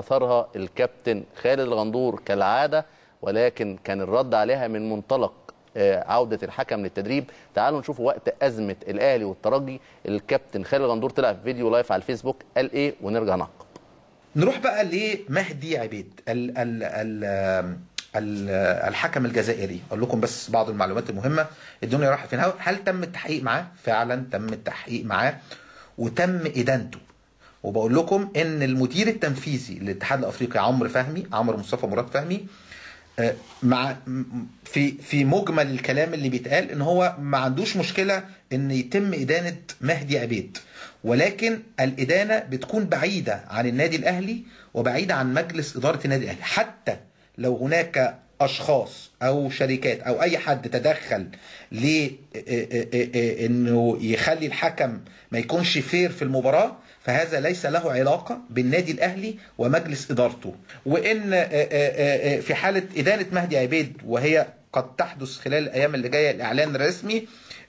أثرها الكابتن خالد الغندور كالعادة ولكن كان الرد عليها من منطلق آه، عودة الحكم للتدريب تعالوا نشوف وقت أزمة الأهلي والترجي الكابتن خالد الغندور طلع في فيديو لايف على الفيسبوك قال إيه ونرجع نعقب نروح بقى لمهدي عبيد ال ال ال الحكم الجزائري اقول لكم بس بعض المعلومات المهمه الدنيا رايحه فين هل تم التحقيق معاه فعلا تم التحقيق معاه وتم ادانته وبقول لكم ان المدير التنفيذي للاتحاد الافريقي عمرو فهمي عمرو مصطفى مراد فهمي آه، مع في في مجمل الكلام اللي بيتقال ان هو ما عندوش مشكله ان يتم ادانه مهدي عبيد ولكن الادانه بتكون بعيده عن النادي الاهلي وبعيده عن مجلس اداره النادي الاهلي حتى لو هناك اشخاص او شركات او اي حد تدخل ل انه يخلي الحكم ما يكونش فير في المباراه فهذا ليس له علاقه بالنادي الاهلي ومجلس ادارته وان في حاله ادانه مهدي عبيد وهي قد تحدث خلال الايام اللي جايه الاعلان الرسمي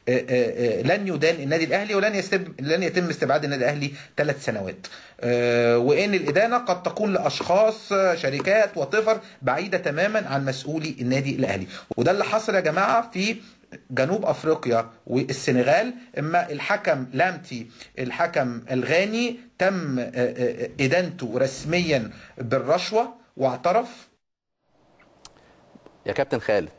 آه، آه، آه، لن يدان النادي الاهلي ولن يستب... لن يتم استبعاد النادي الاهلي ثلاث سنوات وان الادانه قد تكون لاشخاص شركات وطفر بعيده تماما عن مسؤولي النادي الاهلي وده اللي حصل يا جماعه في جنوب افريقيا والسنغال اما الحكم لامتي الحكم الغاني تم ادانته رسميا بالرشوه واعترف يا كابتن خالد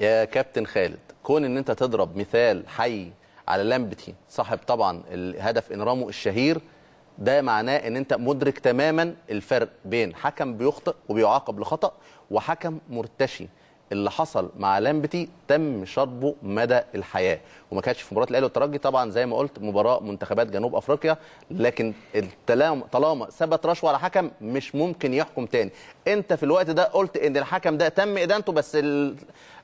يا كابتن خالد كون ان انت تضرب مثال حي على لامبتي صاحب طبعا الهدف انرامو الشهير ده معناه ان انت مدرك تماما الفرق بين حكم بيخطئ وبيعاقب لخطا وحكم مرتشي اللي حصل مع لامبتي تم شربه مدى الحياه وما كانتش في مباراه الاهلي والترجي طبعا زي ما قلت مباراه منتخبات جنوب افريقيا لكن طالما ثبت رشوه على حكم مش ممكن يحكم تاني انت في الوقت ده قلت ان الحكم ده تم ادانته بس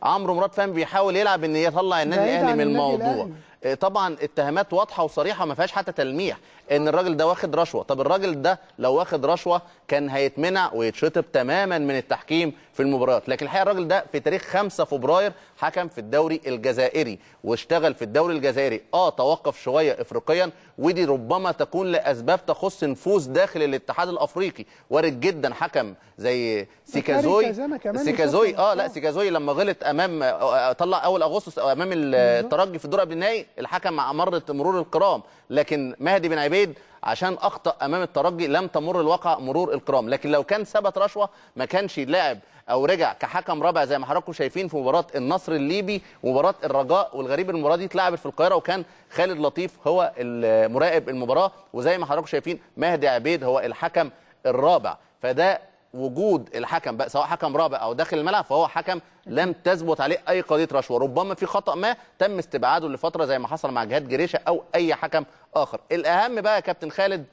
عمرو مراد فهم بيحاول يلعب ان يطلع النادي الاهلي من الموضوع إيه، طبعا اتهامات واضحه وصريحه ما فيهاش حتى تلميح ان الراجل ده واخد رشوه طب الراجل ده لو واخد رشوه كان هيتمنع ويتشطب تماما من التحكيم في المباريات لكن الحقيقه الراجل ده في تاريخ 5 فبراير حكم في الدوري الجزائري واشتغل في الدوري الجزائري اه توقف شويه افريقيا ودي ربما تكون لاسباب تخص نفوذ داخل الاتحاد الافريقي وارد جدا حكم زي سيكازوي سيكازوي اه لا سيكازوي لما غلط امام طلع اول اغسطس امام الترجي في الدور قبل النهائي الحكم مرت مرور الكرام لكن مهدي بن عبيد عشان اخطا امام الترجي لم تمر الواقع مرور الكرام لكن لو كان ثبت رشوه ما كانش لاعب او رجع كحكم رابع زي ما حضراتكم شايفين في مباراه النصر الليبي ومباراه الرجاء والغريب المباراه دي اتلعبت في القاهره وكان خالد لطيف هو المراقب المباراه وزي ما حضراتكم شايفين مهدي عبيد هو الحكم الرابع فده وجود الحكم بقى سواء حكم رابع او داخل الملعب فهو حكم لم تثبت عليه اي قضيه رشوه ربما في خطا ما تم استبعاده لفتره زي ما حصل مع جهاد جريشه او اي حكم اخر الاهم بقى يا كابتن خالد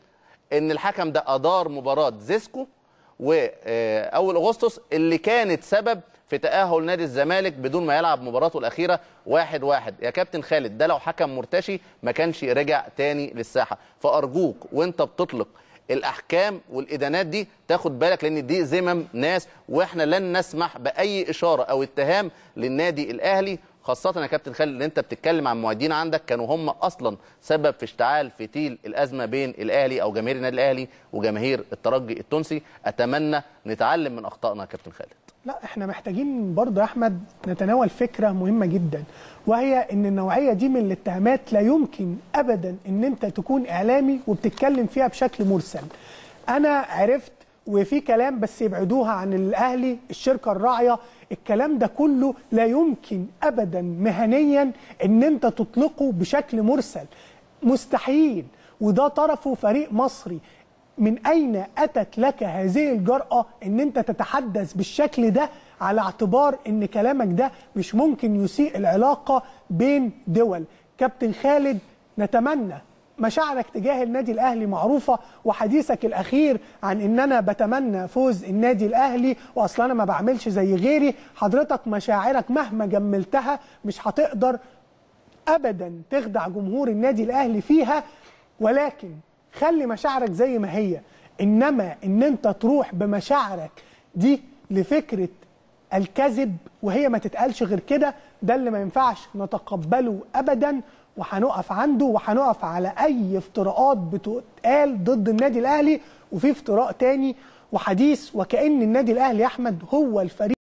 ان الحكم ده ادار مباراه زيسكو واول آه، اغسطس اللي كانت سبب في تاهل نادي الزمالك بدون ما يلعب مباراته الاخيره واحد واحد يا كابتن خالد ده لو حكم مرتشي ما كانش رجع تاني للساحه فارجوك وانت بتطلق الاحكام والادانات دي تاخد بالك لان دي ذمم ناس واحنا لن نسمح باي اشاره او اتهام للنادي الاهلي خاصة يا كابتن خالد اللي انت بتتكلم عن معيدين عندك كانوا هم اصلا سبب في اشتعال فتيل الازمة بين الاهلي او جماهير النادي الاهلي وجماهير الترجي التونسي اتمنى نتعلم من اخطائنا يا كابتن خالد لا احنا محتاجين برضه يا احمد نتناول فكره مهمه جدا وهي ان النوعيه دي من الاتهامات لا يمكن ابدا ان انت تكون اعلامي وبتتكلم فيها بشكل مرسل انا عرفت وفي كلام بس يبعدوها عن الاهلي الشركه الراعيه الكلام ده كله لا يمكن ابدا مهنيا ان انت تطلقه بشكل مرسل مستحيل وده طرفه فريق مصري من أين أتت لك هذه الجرأة أن أنت تتحدث بالشكل ده على اعتبار أن كلامك ده مش ممكن يسيء العلاقة بين دول كابتن خالد نتمنى مشاعرك تجاه النادي الاهلي معروفه وحديثك الاخير عن ان انا بتمنى فوز النادي الاهلي واصلا انا ما بعملش زي غيري حضرتك مشاعرك مهما جملتها مش هتقدر ابدا تخدع جمهور النادي الاهلي فيها ولكن خلي مشاعرك زي ما هي انما ان انت تروح بمشاعرك دي لفكره الكذب وهي ما تتقالش غير كده ده اللي ما ينفعش نتقبله ابدا وهنقف عنده وهنقف على اي افتراءات بتتقال ضد النادي الاهلي وفي افتراء تاني وحديث وكأن النادي الأهلي يا أحمد هو الفريق